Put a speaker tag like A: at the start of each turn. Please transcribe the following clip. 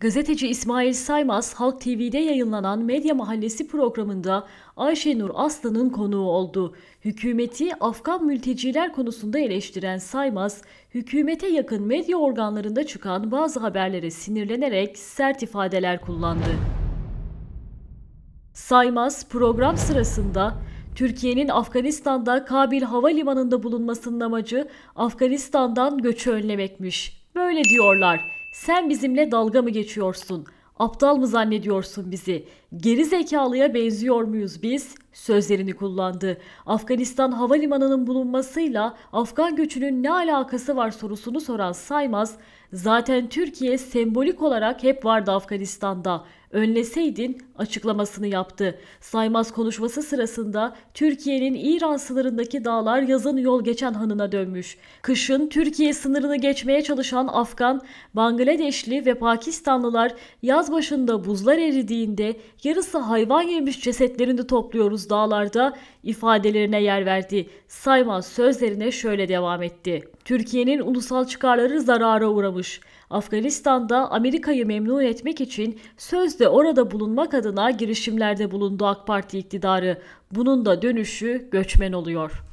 A: Gazeteci İsmail Saymaz, Halk TV'de yayınlanan Medya Mahallesi programında Ayşenur Aslan'ın konuğu oldu. Hükümeti Afgan mülteciler konusunda eleştiren Saymaz, hükümete yakın medya organlarında çıkan bazı haberlere sinirlenerek sert ifadeler kullandı. Saymaz, program sırasında Türkiye'nin Afganistan'da Kabil Havalimanı'nda bulunmasının amacı Afganistan'dan göçü önlemekmiş. Böyle diyorlar. Sen bizimle dalga mı geçiyorsun? Aptal mı zannediyorsun bizi? Geri zekalıya benziyor muyuz biz? Sözlerini kullandı. Afganistan havalimanının bulunmasıyla Afgan göçünün ne alakası var sorusunu soran Saymaz, zaten Türkiye sembolik olarak hep vardı Afganistan'da önleseydin açıklamasını yaptı. Saymaz konuşması sırasında Türkiye'nin İran sınırındaki dağlar yazın yol geçen hanına dönmüş. Kışın Türkiye sınırını geçmeye çalışan Afgan, Bangladeşli ve Pakistanlılar yaz başında buzlar eridiğinde yarısı hayvan yemiş cesetlerini topluyoruz dağlarda ifadelerine yer verdi. Saymaz sözlerine şöyle devam etti. Türkiye'nin ulusal çıkarları zarara uğramış. Afganistan'da Amerika'yı memnun etmek için sözde orada bulunmak adına girişimlerde bulundu AK Parti iktidarı. Bunun da dönüşü göçmen oluyor.